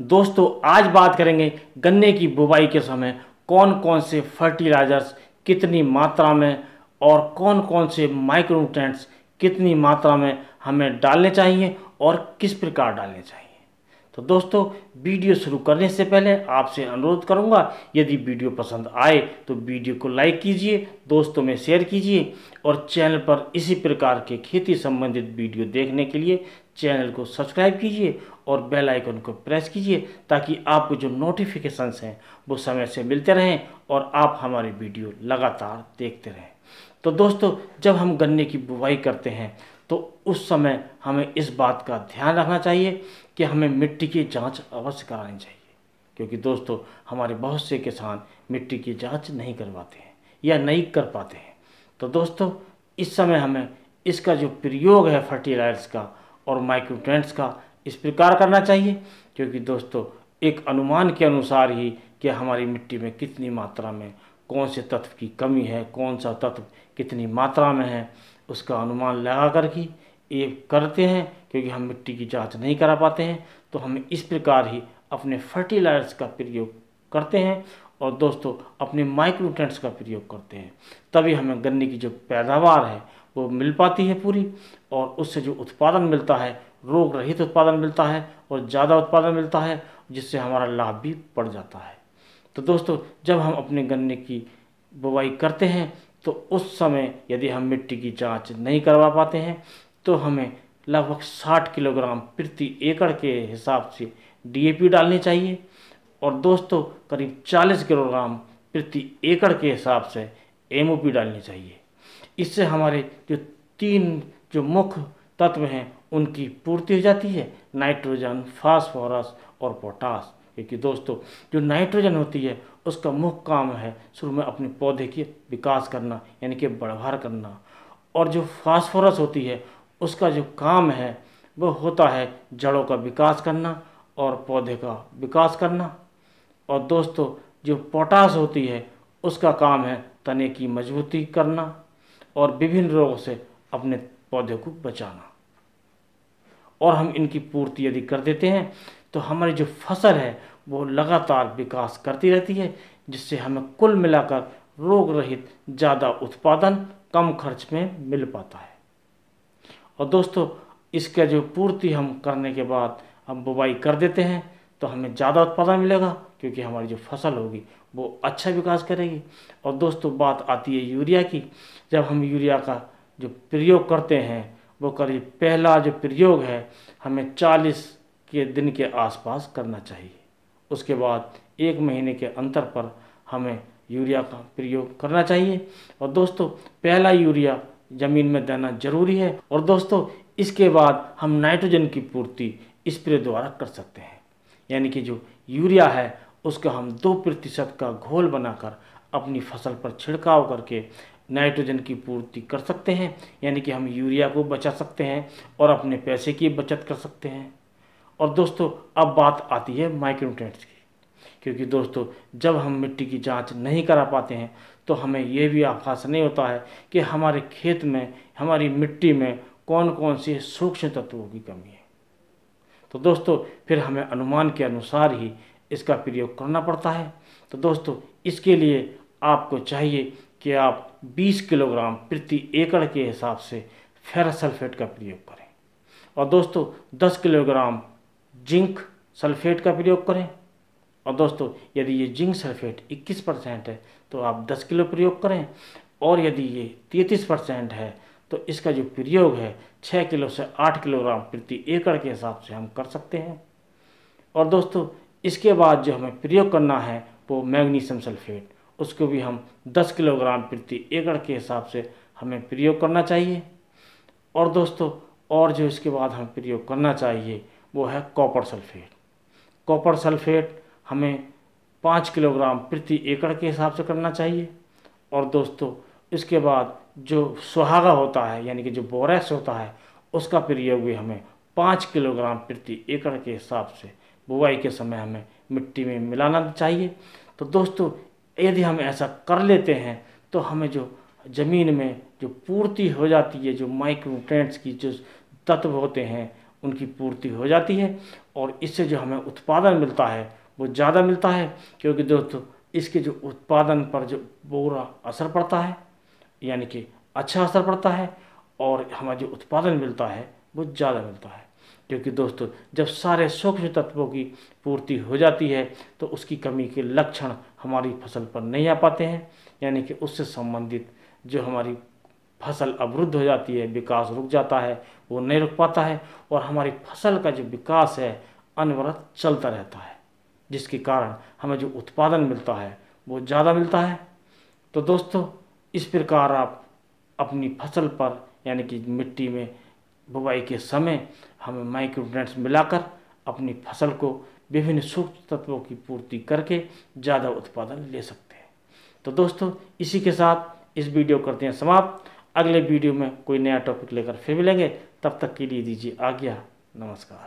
दोस्तों आज बात करेंगे गन्ने की बुवाई के समय कौन कौन से फर्टिलाइजर्स कितनी मात्रा में और कौन कौन से माइक्रोन्यूट्रेंट्स कितनी मात्रा में हमें डालने चाहिए और किस प्रकार डालने चाहिए तो दोस्तों वीडियो शुरू करने से पहले आपसे अनुरोध करूंगा यदि वीडियो पसंद आए तो वीडियो को लाइक कीजिए दोस्तों में शेयर कीजिए और चैनल पर इसी प्रकार के खेती संबंधित वीडियो देखने के लिए चैनल को सब्सक्राइब कीजिए और बेल आइकन को प्रेस कीजिए ताकि आपको जो नोटिफिकेशंस हैं वो समय से मिलते रहें और आप हमारे वीडियो लगातार देखते रहें तो दोस्तों जब हम गन्ने की बुवाई करते हैं तो उस समय हमें इस बात का ध्यान रखना चाहिए कि हमें मिट्टी की जांच अवश्य करानी चाहिए क्योंकि दोस्तों हमारे बहुत से किसान मिट्टी की जांच नहीं करवाते हैं या नहीं कर पाते हैं तो दोस्तों इस समय हमें इसका जो प्रयोग है फर्टिलाइजर्स का और माइक्रोट्रेंट्स का इस प्रकार करना चाहिए क्योंकि दोस्तों एक अनुमान के अनुसार ही कि हमारी मिट्टी में कितनी मात्रा में कौन से तत्व की कमी है कौन सा तत्व कितनी मात्रा में है उसका अनुमान लगा कर ही ये करते हैं क्योंकि हम मिट्टी की जांच नहीं करा पाते हैं तो हम इस प्रकार ही अपने फर्टिलाइजर्स का प्रयोग करते हैं और दोस्तों अपने माइक्रोटेंट्स का प्रयोग करते हैं तभी हमें गन्ने की जो पैदावार है वो मिल पाती है पूरी और उससे जो उत्पादन मिलता है रोग रहित उत्पादन मिलता है और ज़्यादा उत्पादन मिलता है जिससे हमारा लाभ भी बढ़ जाता है तो दोस्तों जब हम अपने गन्ने की बुवाई करते हैं तो उस समय यदि हम मिट्टी की जांच नहीं करवा पाते हैं तो हमें लगभग 60 किलोग्राम प्रति एकड़ के हिसाब से डीएपी डालनी चाहिए और दोस्तों करीब 40 किलोग्राम प्रति एकड़ के हिसाब से एमओपी डालनी चाहिए इससे हमारे जो तीन जो मुख्य तत्व हैं उनकी पूर्ति हो जाती है नाइट्रोजन फास्फोरस और पोटास क्योंकि दोस्तों जो नाइट्रोजन होती है उसका मुख्य काम है शुरू में अपने पौधे की विकास करना यानी कि बढ़वार करना और जो फास्फोरस होती है उसका जो काम है वो होता है जड़ों का विकास करना और पौधे का विकास करना और दोस्तों जो पोटास होती है उसका काम है तने की मजबूती करना और विभिन्न रोगों से अपने पौधे को बचाना और हम इनकी पूर्ति यदि कर देते हैं तो हमारी जो फसल है वो लगातार विकास करती रहती है जिससे हमें कुल मिलाकर रोग रहित ज़्यादा उत्पादन कम खर्च में मिल पाता है और दोस्तों इसका जो पूर्ति हम करने के बाद हम बुवाई कर देते हैं तो हमें ज़्यादा उत्पादन मिलेगा क्योंकि हमारी जो फसल होगी वो अच्छा विकास करेगी और दोस्तों बात आती है यूरिया की जब हम यूरिया का जो प्रयोग करते हैं वो करीब पहला जो प्रयोग है हमें 40 के दिन के आसपास करना चाहिए उसके बाद एक महीने के अंतर पर हमें यूरिया का प्रयोग करना चाहिए और दोस्तों पहला यूरिया ज़मीन में देना ज़रूरी है और दोस्तों इसके बाद हम नाइट्रोजन की पूर्ति स्प्रे द्वारा कर सकते हैं यानी कि जो यूरिया है उसका हम दो प्रतिशत का घोल बनाकर अपनी फसल पर छिड़काव करके नाइट्रोजन की पूर्ति कर सकते हैं यानी कि हम यूरिया को बचा सकते हैं और अपने पैसे की बचत कर सकते हैं और दोस्तों अब बात आती है माइक्रोन्यूट्रेंट्स की क्योंकि दोस्तों जब हम मिट्टी की जांच नहीं करा पाते हैं तो हमें यह भी आभास नहीं होता है कि हमारे खेत में हमारी मिट्टी में कौन कौन से सूक्ष्म तत्वों की कमी है तो दोस्तों फिर हमें अनुमान के अनुसार ही इसका प्रयोग करना पड़ता है तो दोस्तों इसके लिए आपको चाहिए कि आप 20 किलोग्राम प्रति एकड़ के हिसाब से फेरा सल्फेट का प्रयोग करें और दोस्तों 10 किलोग्राम जिंक सल्फेट का प्रयोग करें और दोस्तों यदि ये जिंक सल्फेट 21 परसेंट है तो आप 10 किलो प्रयोग करें और यदि ये 33 परसेंट है तो इसका जो प्रयोग है छः किलो से आठ किलोग्राम प्रति एकड़ के हिसाब से हम कर सकते हैं और दोस्तों इसके बाद जो हमें प्रयोग करना है वो मैग्नीशियम सल्फेट उसको भी हम 10 किलोग्राम प्रति एकड़ के हिसाब से हमें प्रयोग करना चाहिए और दोस्तों और जो इसके बाद हमें प्रयोग करना चाहिए वो है कॉपर सल्फेट कॉपर सल्फेट हमें पाँच किलोग्राम प्रति एकड़ के हिसाब से करना चाहिए और दोस्तों इसके बाद जो सुहागा होता है यानी कि जो बोरेस होता है उसका प्रयोग भी हमें पाँच किलोग्राम प्रति एकड़ के हिसाब से बुआई के समय हमें मिट्टी में मिलाना चाहिए तो दोस्तों यदि हम ऐसा कर लेते हैं तो हमें जो ज़मीन में जो पूर्ति हो जाती है जो माइक्रोट्रेंट्स की जो तत्व होते हैं उनकी पूर्ति हो जाती है और इससे जो हमें उत्पादन मिलता है वो ज़्यादा मिलता है क्योंकि दोस्तों इसके जो उत्पादन पर जो बुरा असर पड़ता है यानी कि अच्छा असर पड़ता है और हमें जो उत्पादन मिलता है वो ज़्यादा मिलता है क्योंकि दोस्तों जब सारे सूक्ष्म तत्वों की पूर्ति हो जाती है तो उसकी कमी के लक्षण हमारी फसल पर नहीं आ पाते हैं यानी कि उससे संबंधित जो हमारी फसल अवरुद्ध हो जाती है विकास रुक जाता है वो नहीं रुक पाता है और हमारी फसल का जो विकास है अनवरत चलता रहता है जिसके कारण हमें जो उत्पादन मिलता है वो ज़्यादा मिलता है तो दोस्तों इस प्रकार आप अपनी फसल पर यानी कि मिट्टी में बुवाई के समय हमें माइक्रोड्रेंट्स मिलाकर अपनी फसल को विभिन्न सूक्ष्म तत्वों की पूर्ति करके ज़्यादा उत्पादन ले सकते हैं तो दोस्तों इसी के साथ इस वीडियो करते हैं समाप्त अगले वीडियो में कोई नया टॉपिक लेकर फिर मिलेंगे तब तक के लिए दीजिए आज्ञा नमस्कार